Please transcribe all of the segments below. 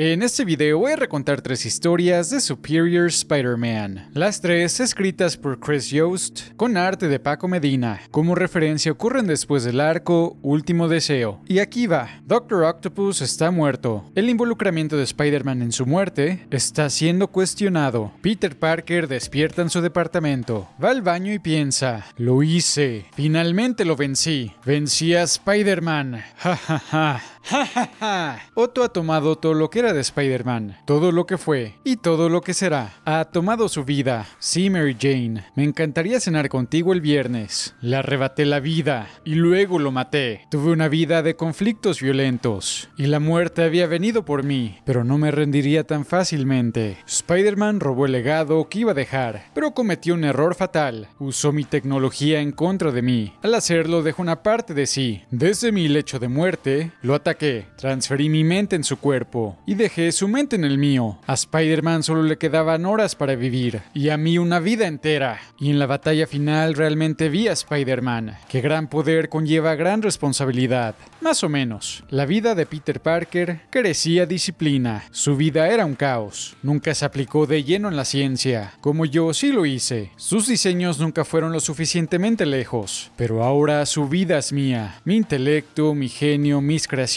En este video voy a recontar tres historias de Superior Spider-Man, las tres escritas por Chris Yost con arte de Paco Medina. Como referencia ocurren después del arco Último Deseo. Y aquí va, Doctor Octopus está muerto, el involucramiento de Spider-Man en su muerte está siendo cuestionado, Peter Parker despierta en su departamento, va al baño y piensa, lo hice, finalmente lo vencí, vencí a Spider-Man, ja Ja. ¡Ja, Otto ha tomado todo lo que era de Spider-Man, todo lo que fue y todo lo que será. Ha tomado su vida. Sí, Mary Jane, me encantaría cenar contigo el viernes. Le arrebaté la vida y luego lo maté. Tuve una vida de conflictos violentos y la muerte había venido por mí, pero no me rendiría tan fácilmente. Spider-Man robó el legado que iba a dejar, pero cometió un error fatal. Usó mi tecnología en contra de mí. Al hacerlo, dejó una parte de sí. Desde mi lecho de muerte, lo atacó que transferí mi mente en su cuerpo y dejé su mente en el mío. A Spider-Man solo le quedaban horas para vivir y a mí una vida entera. Y en la batalla final realmente vi a Spider-Man, que gran poder conlleva gran responsabilidad. Más o menos. La vida de Peter Parker carecía disciplina. Su vida era un caos. Nunca se aplicó de lleno en la ciencia, como yo sí lo hice. Sus diseños nunca fueron lo suficientemente lejos, pero ahora su vida es mía. Mi intelecto, mi genio, mis creaciones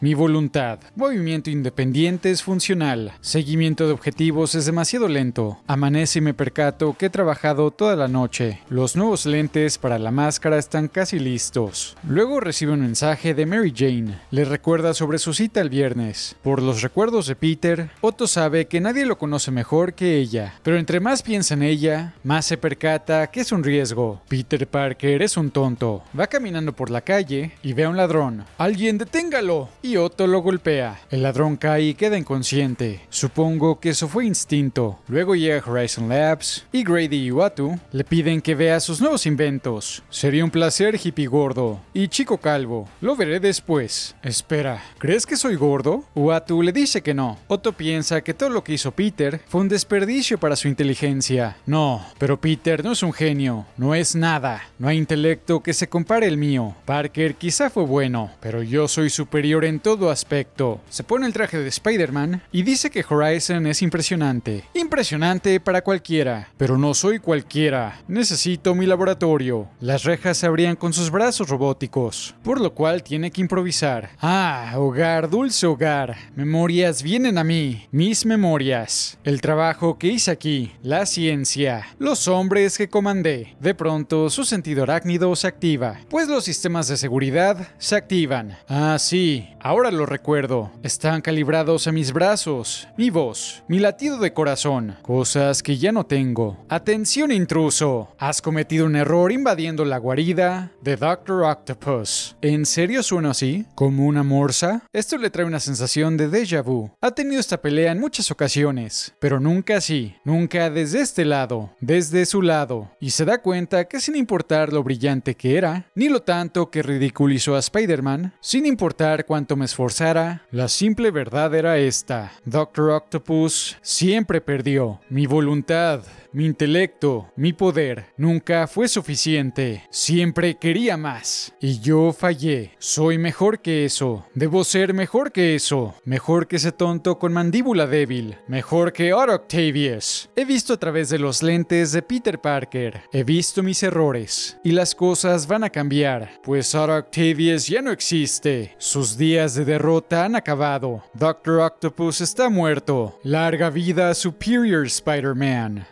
mi voluntad. Movimiento independiente es funcional. Seguimiento de objetivos es demasiado lento. Amanece y me percato que he trabajado toda la noche. Los nuevos lentes para la máscara están casi listos. Luego recibe un mensaje de Mary Jane. Le recuerda sobre su cita el viernes. Por los recuerdos de Peter, Otto sabe que nadie lo conoce mejor que ella. Pero entre más piensa en ella, más se percata que es un riesgo. Peter Parker es un tonto. Va caminando por la calle y ve a un ladrón. Alguien de ¡Téngalo! Y Otto lo golpea. El ladrón cae y queda inconsciente. Supongo que eso fue instinto. Luego llega Horizon Labs y Grady y Iwatu le piden que vea sus nuevos inventos. Sería un placer hippie gordo y chico calvo. Lo veré después. Espera, ¿crees que soy gordo? Uatu le dice que no. Otto piensa que todo lo que hizo Peter fue un desperdicio para su inteligencia. No, pero Peter no es un genio, no es nada. No hay intelecto que se compare al mío. Parker quizá fue bueno, pero yo soy y superior en todo aspecto. Se pone el traje de Spider-Man y dice que Horizon es impresionante. Impresionante para cualquiera, pero no soy cualquiera. Necesito mi laboratorio. Las rejas se abrían con sus brazos robóticos, por lo cual tiene que improvisar. Ah, hogar, dulce hogar. Memorias vienen a mí, mis memorias. El trabajo que hice aquí, la ciencia, los hombres que comandé. De pronto, su sentido arácnido se activa, pues los sistemas de seguridad se activan. Ah, Ah, sí, ahora lo recuerdo. Están calibrados a mis brazos, mi voz, mi latido de corazón, cosas que ya no tengo. Atención intruso, has cometido un error invadiendo la guarida de Doctor Octopus. ¿En serio suena así? ¿Como una morsa? Esto le trae una sensación de déjà vu. Ha tenido esta pelea en muchas ocasiones, pero nunca así, nunca desde este lado, desde su lado, y se da cuenta que sin importar lo brillante que era, ni lo tanto que ridiculizó a Spider-Man, sin importar importar cuánto me esforzara, la simple verdad era esta. Doctor Octopus siempre perdió. Mi voluntad mi intelecto, mi poder, nunca fue suficiente. Siempre quería más. Y yo fallé. Soy mejor que eso. Debo ser mejor que eso. Mejor que ese tonto con mandíbula débil. Mejor que Otto Octavius. He visto a través de los lentes de Peter Parker. He visto mis errores. Y las cosas van a cambiar. Pues Otto Octavius ya no existe. Sus días de derrota han acabado. Doctor Octopus está muerto. Larga vida Superior Spider-Man.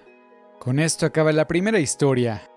Con esto acaba la primera historia.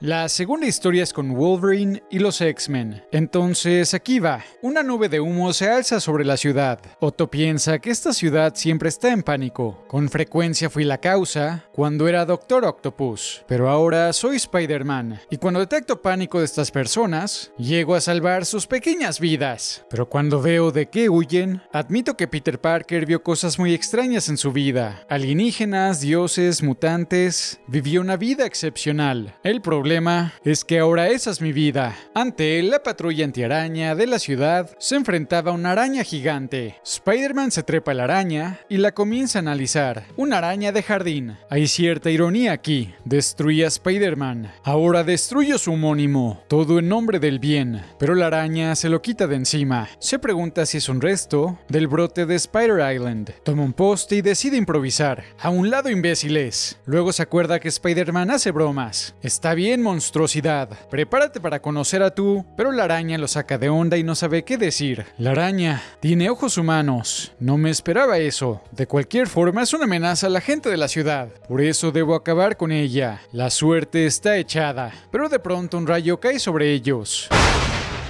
La segunda historia es con Wolverine y los X-Men. Entonces aquí va. Una nube de humo se alza sobre la ciudad. Otto piensa que esta ciudad siempre está en pánico. Con frecuencia fui la causa cuando era Doctor Octopus, pero ahora soy Spider-Man. Y cuando detecto pánico de estas personas, llego a salvar sus pequeñas vidas. Pero cuando veo de qué huyen, admito que Peter Parker vio cosas muy extrañas en su vida. Alienígenas, dioses, mutantes. Vivió una vida excepcional. El problema problema es que ahora esa es mi vida. Ante la patrulla antiaraña de la ciudad se enfrentaba a una araña gigante. Spider-Man se trepa a la araña y la comienza a analizar. Una araña de jardín. Hay cierta ironía aquí. Destruye a Spider-Man. Ahora destruyó su homónimo. Todo en nombre del bien. Pero la araña se lo quita de encima. Se pregunta si es un resto del brote de Spider Island. Toma un poste y decide improvisar. A un lado imbéciles. Luego se acuerda que Spider-Man hace bromas. Está bien monstruosidad. Prepárate para conocer a tú, pero la araña lo saca de onda y no sabe qué decir. La araña tiene ojos humanos. No me esperaba eso. De cualquier forma es una amenaza a la gente de la ciudad. Por eso debo acabar con ella. La suerte está echada. Pero de pronto un rayo cae sobre ellos.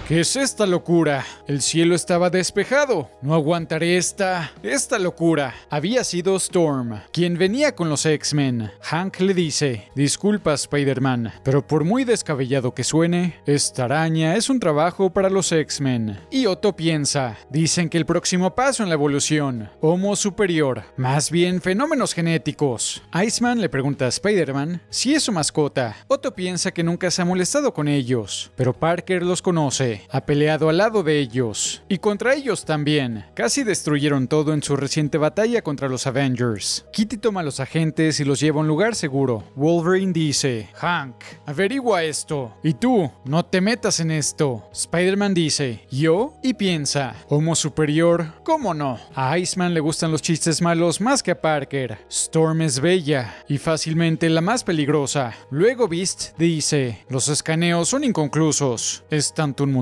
¿Qué es esta locura? El cielo estaba despejado. No aguantaré esta... esta locura. Había sido Storm, quien venía con los X-Men. Hank le dice, disculpa Spider-Man, pero por muy descabellado que suene, esta araña es un trabajo para los X-Men. Y Otto piensa, dicen que el próximo paso en la evolución, Homo superior, más bien fenómenos genéticos. Iceman le pregunta a Spider-Man si es su mascota. Otto piensa que nunca se ha molestado con ellos, pero Parker los conoce. Ha peleado al lado de ellos. Y contra ellos también. Casi destruyeron todo en su reciente batalla contra los Avengers. Kitty toma a los agentes y los lleva a un lugar seguro. Wolverine dice, Hank, averigua esto. Y tú, no te metas en esto. Spider-Man dice, yo y piensa, Homo Superior, ¿cómo no? A Iceman le gustan los chistes malos más que a Parker. Storm es bella y fácilmente la más peligrosa. Luego Beast dice, los escaneos son inconclusos. Es tanto un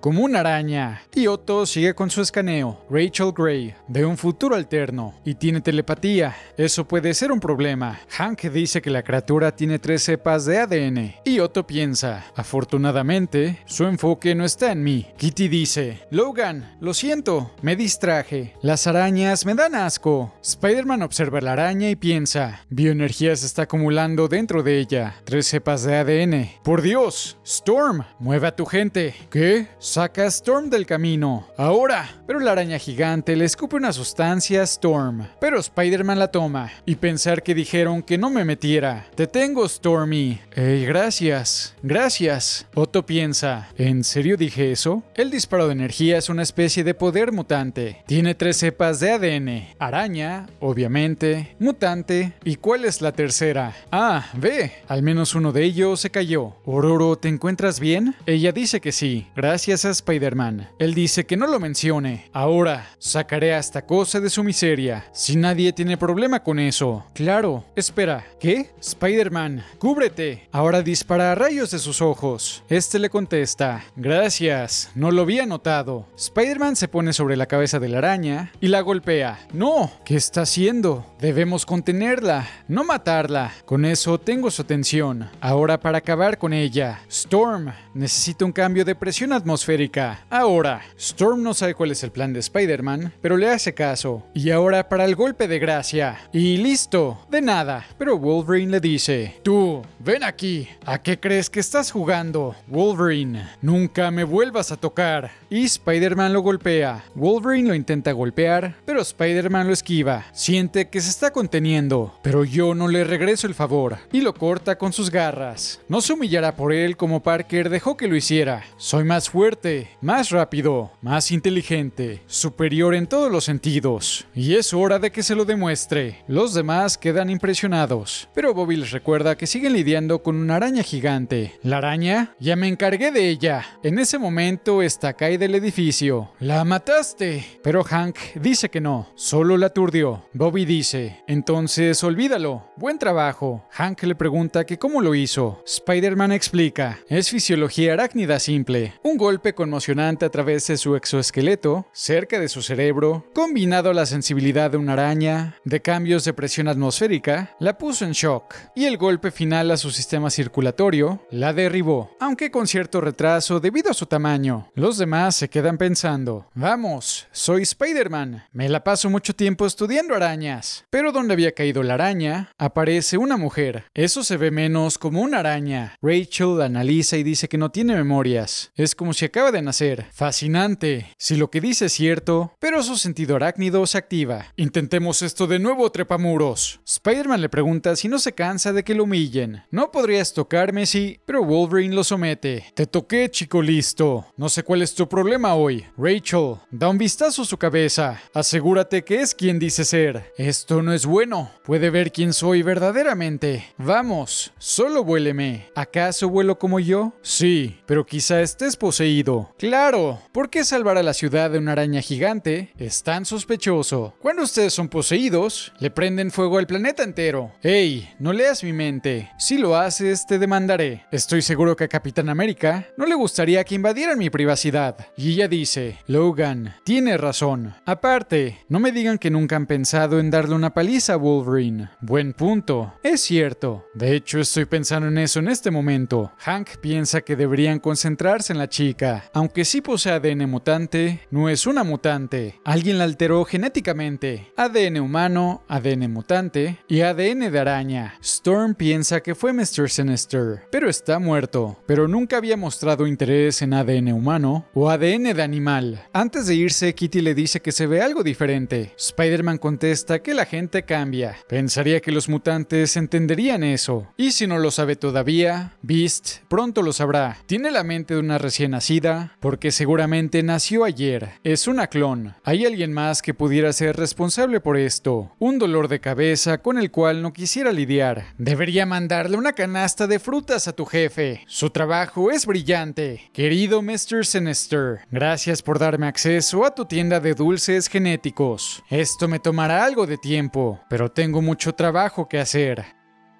como una araña. Y Otto sigue con su escaneo, Rachel Gray, de un futuro alterno, y tiene telepatía. Eso puede ser un problema. Hank dice que la criatura tiene tres cepas de ADN, y Otto piensa, afortunadamente, su enfoque no está en mí. Kitty dice, Logan, lo siento, me distraje. Las arañas me dan asco. Spider-Man observa la araña y piensa, bioenergía se está acumulando dentro de ella, tres cepas de ADN. Por Dios, Storm, mueve a tu gente. ¿Qué? Saca a Storm del camino. Ahora. Pero la araña gigante le escupe una sustancia a Storm. Pero Spider-Man la toma. Y pensar que dijeron que no me metiera. Te tengo, Stormy. Ey, gracias. Gracias. Otto piensa. ¿En serio dije eso? El disparo de energía es una especie de poder mutante. Tiene tres cepas de ADN. Araña, obviamente. Mutante. ¿Y cuál es la tercera? Ah, ve. Al menos uno de ellos se cayó. Ororo, ¿te encuentras bien? Ella dice que sí gracias a Spider-Man. Él dice que no lo mencione. Ahora, sacaré a esta cosa de su miseria. Si nadie tiene problema con eso. Claro. Espera, ¿qué? Spider-Man, cúbrete. Ahora dispara rayos de sus ojos. Este le contesta, gracias, no lo había notado. Spider-Man se pone sobre la cabeza de la araña y la golpea. No, ¿qué está haciendo? Debemos contenerla, no matarla. Con eso tengo su atención. Ahora para acabar con ella, Storm necesita un cambio de presión atmosférica. Ahora, Storm no sabe cuál es el plan de Spider-Man, pero le hace caso. Y ahora para el golpe de gracia. Y listo, de nada. Pero Wolverine le dice, tú, ven aquí. ¿A qué crees que estás jugando? Wolverine, nunca me vuelvas a tocar. Y Spider-Man lo golpea. Wolverine lo intenta golpear, pero Spider-Man lo esquiva. Siente que se está conteniendo, pero yo no le regreso el favor y lo corta con sus garras. No se humillará por él como Parker dejó que lo hiciera. Soy más fuerte, más rápido, más inteligente, superior en todos los sentidos, y es hora de que se lo demuestre. Los demás quedan impresionados, pero Bobby les recuerda que siguen lidiando con una araña gigante. La araña, ya me encargué de ella. En ese momento está cae del edificio. La mataste, pero Hank dice que no, solo la aturdió. Bobby dice, entonces olvídalo, buen trabajo. Hank le pregunta que cómo lo hizo. Spider-Man explica, es fisiología arácnida simple, un golpe conmocionante a través de su exoesqueleto, cerca de su cerebro, combinado a la sensibilidad de una araña, de cambios de presión atmosférica, la puso en shock, y el golpe final a su sistema circulatorio la derribó, aunque con cierto retraso debido a su tamaño. Los demás se quedan pensando, vamos, soy Spider-Man, me la paso mucho tiempo estudiando arañas. Pero donde había caído la araña, aparece una mujer. Eso se ve menos como una araña. Rachel analiza y dice que no tiene memorias. Es como si acaba de nacer. Fascinante. Si lo que dice es cierto, pero su sentido arácnido se activa. Intentemos esto de nuevo, trepamuros. Spider-Man le pregunta si no se cansa de que lo humillen. No podrías tocarme si, pero Wolverine lo somete. Te toqué, chico listo. No sé cuál es tu problema hoy. Rachel, da un vistazo a su cabeza. Asegúrate que es quien dice ser. Esto no es bueno. Puede ver quién soy verdaderamente. Vamos, solo vuéleme. ¿Acaso vuelo como yo? Sí, pero quizá estés poseído. Claro, ¿por qué salvar a la ciudad de una araña gigante es tan sospechoso? Cuando ustedes son poseídos, le prenden fuego al planeta entero. ¡Ey! no leas mi mente. Si lo haces, te demandaré. Estoy seguro que a Capitán América no le gustaría que invadieran mi privacidad. Y ella dice, Logan, tiene razón. Aparte, no me digan que nunca han pensado en darle una paliza Wolverine. Buen punto. Es cierto. De hecho, estoy pensando en eso en este momento. Hank piensa que deberían concentrarse en la chica. Aunque sí posee ADN mutante, no es una mutante. Alguien la alteró genéticamente. ADN humano, ADN mutante y ADN de araña. Storm piensa que fue Mr. Sinister, pero está muerto. Pero nunca había mostrado interés en ADN humano o ADN de animal. Antes de irse, Kitty le dice que se ve algo diferente. Spider-Man contesta que la gente cambia. Pensaría que los mutantes entenderían eso. Y si no lo sabe todavía, Beast pronto lo sabrá. Tiene la mente de una recién nacida, porque seguramente nació ayer. Es una clon. Hay alguien más que pudiera ser responsable por esto. Un dolor de cabeza con el cual no quisiera lidiar. Debería mandarle una canasta de frutas a tu jefe. Su trabajo es brillante. Querido Mr. Sinister, gracias por darme acceso a tu tienda de dulces genéticos. Esto me tomará algo de tiempo pero tengo mucho trabajo que hacer.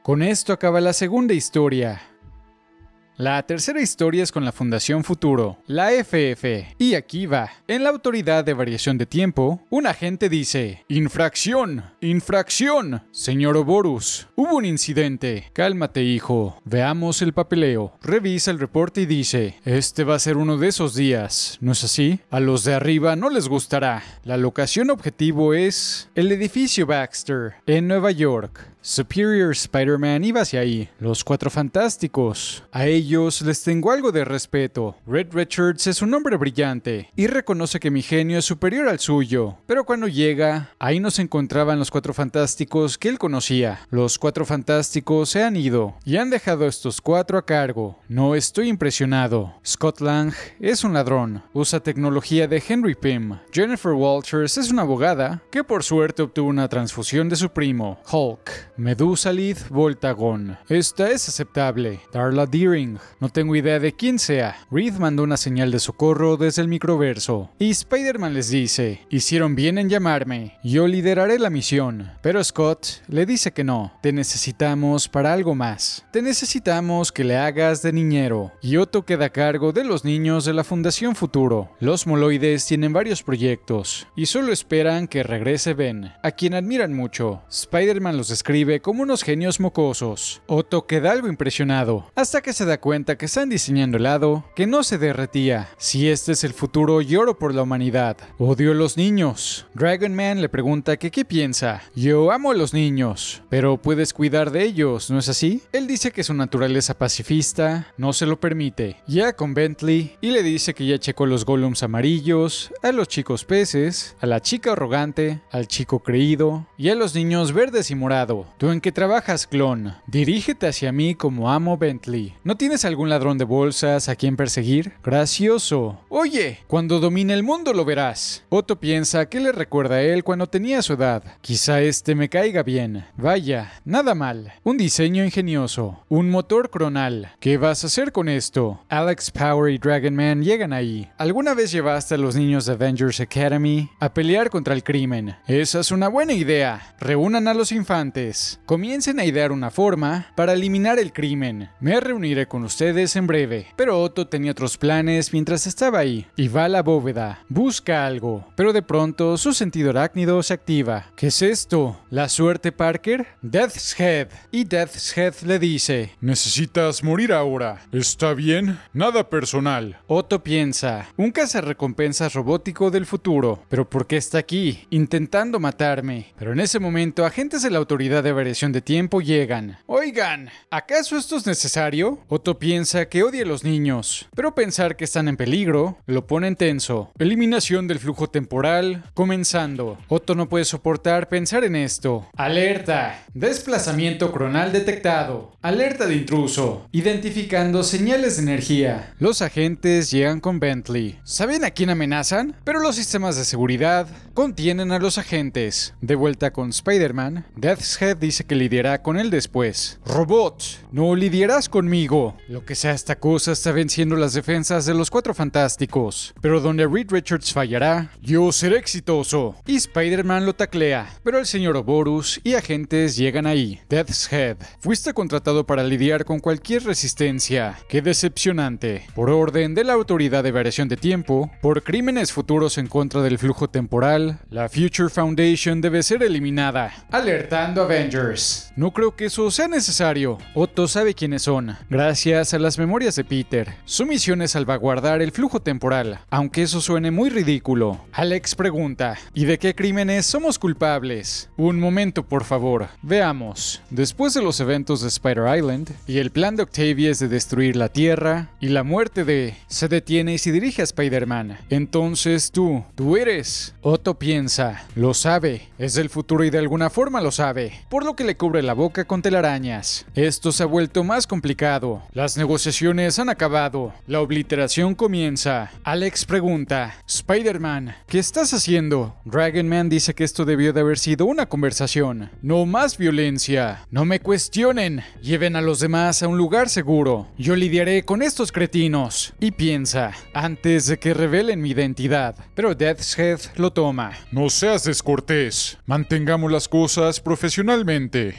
Con esto acaba la segunda historia. La tercera historia es con la Fundación Futuro, la FF, e. y aquí va. En la Autoridad de Variación de Tiempo, un agente dice, Infracción, infracción, señor Oborus, hubo un incidente. Cálmate, hijo, veamos el papeleo. Revisa el reporte y dice, Este va a ser uno de esos días, ¿no es así? A los de arriba no les gustará. La locación objetivo es el edificio Baxter, en Nueva York. Superior Spider-Man iba hacia ahí, los cuatro fantásticos. A ellos les tengo algo de respeto. Red Richards es un hombre brillante y reconoce que mi genio es superior al suyo, pero cuando llega, ahí nos encontraban los cuatro fantásticos que él conocía. Los cuatro fantásticos se han ido y han dejado a estos cuatro a cargo. No estoy impresionado. Scott Lang es un ladrón, usa tecnología de Henry Pym. Jennifer Walters es una abogada que por suerte obtuvo una transfusión de su primo, Hulk. Medusa Medusalith Voltagon. Esta es aceptable. Darla Deering. No tengo idea de quién sea. Reed mandó una señal de socorro desde el microverso. Y Spider-Man les dice, hicieron bien en llamarme. Yo lideraré la misión. Pero Scott le dice que no. Te necesitamos para algo más. Te necesitamos que le hagas de niñero. Y Otto queda a cargo de los niños de la Fundación Futuro. Los moloides tienen varios proyectos. Y solo esperan que regrese Ben, a quien admiran mucho. Spider-Man los escribe como unos genios mocosos. Otto queda algo impresionado, hasta que se da cuenta que están diseñando el helado que no se derretía. Si este es el futuro, lloro por la humanidad. Odio a los niños. Dragon Man le pregunta que qué piensa. Yo amo a los niños, pero puedes cuidar de ellos, ¿no es así? Él dice que su naturaleza pacifista no se lo permite. Ya con Bentley y le dice que ya checó los golems amarillos, a los chicos peces, a la chica arrogante, al chico creído y a los niños verdes y morado. ¿Tú en qué trabajas, clon? Dirígete hacia mí como amo Bentley. ¿No tienes algún ladrón de bolsas a quien perseguir? Gracioso. Oye, cuando domine el mundo lo verás. Otto piensa que le recuerda a él cuando tenía su edad. Quizá este me caiga bien. Vaya, nada mal. Un diseño ingenioso. Un motor cronal. ¿Qué vas a hacer con esto? Alex Power y Dragon Man llegan ahí. ¿Alguna vez llevaste a los niños de Avengers Academy a pelear contra el crimen? Esa es una buena idea. Reúnan a los infantes comiencen a idear una forma para eliminar el crimen. Me reuniré con ustedes en breve, pero Otto tenía otros planes mientras estaba ahí y va a la bóveda, busca algo, pero de pronto su sentido arácnido se activa. ¿Qué es esto? ¿La suerte Parker? Death's Head. Y Death's Head le dice, necesitas morir ahora. ¿Está bien? Nada personal. Otto piensa, un cazarrecompensas robótico del futuro, pero ¿por qué está aquí? Intentando matarme. Pero en ese momento agentes de la autoridad de variación de tiempo llegan. Oigan, ¿acaso esto es necesario? Otto piensa que odia a los niños, pero pensar que están en peligro lo pone intenso. tenso. Eliminación del flujo temporal, comenzando. Otto no puede soportar pensar en esto. Alerta. Desplazamiento cronal detectado. Alerta de intruso. Identificando señales de energía. Los agentes llegan con Bentley. ¿Saben a quién amenazan? Pero los sistemas de seguridad contienen a los agentes. De vuelta con Spider-Man, Death's Head dice que lidiará con él después. Robot, no lidiarás conmigo. Lo que sea esta cosa está venciendo las defensas de los cuatro fantásticos. Pero donde Reed Richards fallará, yo seré exitoso. Y Spider-Man lo taclea, pero el señor Oborus y agentes llegan ahí. Death's Head, fuiste contratado para lidiar con cualquier resistencia. Qué decepcionante. Por orden de la Autoridad de Variación de Tiempo, por crímenes futuros en contra del flujo temporal, la Future Foundation debe ser eliminada, alertando a Ben no creo que eso sea necesario. Otto sabe quiénes son, gracias a las memorias de Peter. Su misión es salvaguardar el flujo temporal, aunque eso suene muy ridículo. Alex pregunta, ¿y de qué crímenes somos culpables? Un momento, por favor. Veamos. Después de los eventos de Spider Island, y el plan de Octavius de destruir la Tierra, y la muerte de... Se detiene y se dirige a Spider-Man. Entonces tú, tú eres... Otto piensa, lo sabe, es del futuro y de alguna forma lo sabe por lo que le cubre la boca con telarañas. Esto se ha vuelto más complicado. Las negociaciones han acabado. La obliteración comienza. Alex pregunta, Spider-Man, ¿qué estás haciendo? Dragon Man dice que esto debió de haber sido una conversación. No más violencia. No me cuestionen. Lleven a los demás a un lugar seguro. Yo lidiaré con estos cretinos. Y piensa, antes de que revelen mi identidad. Pero Death's Head lo toma. No seas descortés. Mantengamos las cosas profesionalmente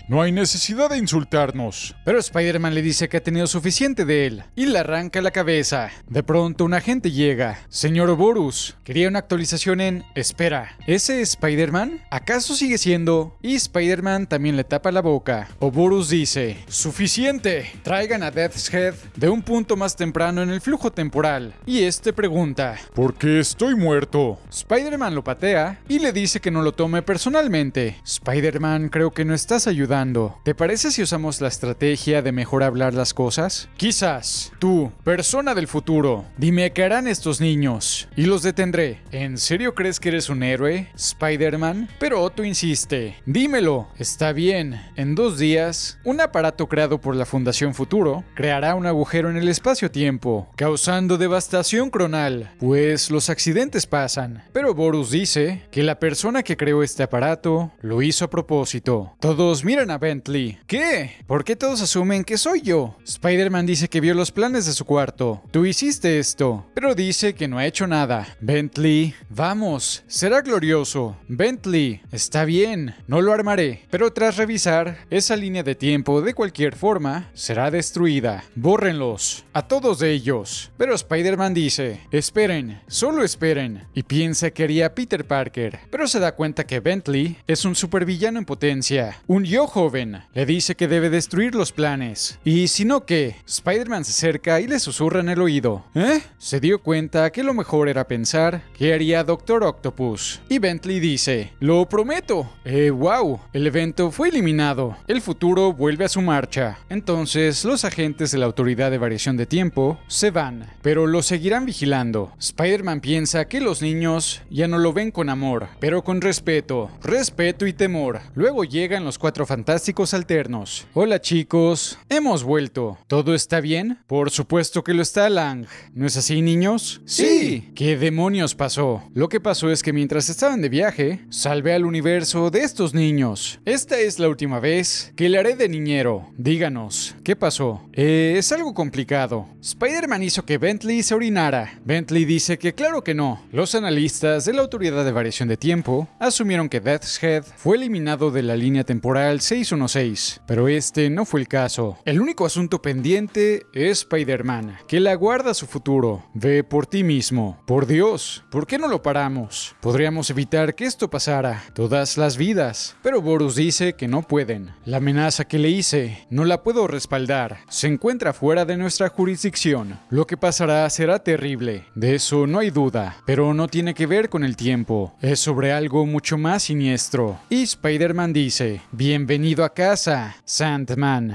no hay necesidad de insultarnos. Pero Spider-Man le dice que ha tenido suficiente de él y le arranca la cabeza. De pronto un agente llega. Señor Oborus, quería una actualización en... Espera, ¿ese es Spider-Man? ¿Acaso sigue siendo? Y Spider-Man también le tapa la boca. Oborus dice, suficiente. Traigan a Death's Head de un punto más temprano en el flujo temporal. Y este pregunta, ¿por qué estoy muerto? Spider-Man lo patea y le dice que no lo tome personalmente. Spider-Man creo que no estás ayudando. ¿Te parece si usamos la estrategia de mejor hablar las cosas? Quizás tú, persona del futuro, dime qué harán estos niños y los detendré. ¿En serio crees que eres un héroe, Spider-Man? Pero tú insiste. Dímelo. Está bien. En dos días, un aparato creado por la Fundación Futuro creará un agujero en el espacio-tiempo, causando devastación cronal, pues los accidentes pasan. Pero Borus dice que la persona que creó este aparato lo hizo a propósito. Todos miran a Bentley. ¿Qué? ¿Por qué todos asumen que soy yo? Spider-Man dice que vio los planes de su cuarto. Tú hiciste esto, pero dice que no ha hecho nada. Bentley, vamos, será glorioso. Bentley, está bien, no lo armaré. Pero tras revisar, esa línea de tiempo de cualquier forma será destruida. Bórrenlos, a todos de ellos. Pero Spider-Man dice, esperen, solo esperen. Y piensa que haría Peter Parker, pero se da cuenta que Bentley es un supervillano en potencia un yo joven, le dice que debe destruir los planes. Y si no, que Spider-Man se acerca y le susurra en el oído. ¿Eh? Se dio cuenta que lo mejor era pensar qué haría Doctor Octopus. Y Bentley dice, lo prometo. Eh, wow, el evento fue eliminado. El futuro vuelve a su marcha. Entonces, los agentes de la Autoridad de Variación de Tiempo se van, pero lo seguirán vigilando. Spider-Man piensa que los niños ya no lo ven con amor, pero con respeto, respeto y temor. Luego llegan los cuatro fantásticos alternos. Hola chicos, hemos vuelto. ¿Todo está bien? Por supuesto que lo está, Lang. ¿No es así, niños? Sí. ¿Qué demonios pasó? Lo que pasó es que mientras estaban de viaje, salvé al universo de estos niños. Esta es la última vez que le haré de niñero. Díganos, ¿qué pasó? Eh, es algo complicado. Spider-Man hizo que Bentley se orinara. Bentley dice que claro que no. Los analistas de la Autoridad de Variación de Tiempo asumieron que Death's Head fue eliminado de la línea temporal temporal 616, pero este no fue el caso. El único asunto pendiente es Spider-Man, que le aguarda su futuro. Ve por ti mismo. Por Dios, ¿por qué no lo paramos? Podríamos evitar que esto pasara, todas las vidas, pero Borus dice que no pueden. La amenaza que le hice no la puedo respaldar, se encuentra fuera de nuestra jurisdicción. Lo que pasará será terrible, de eso no hay duda, pero no tiene que ver con el tiempo, es sobre algo mucho más siniestro. Y Spider-Man dice, Bienvenido a casa, Sandman.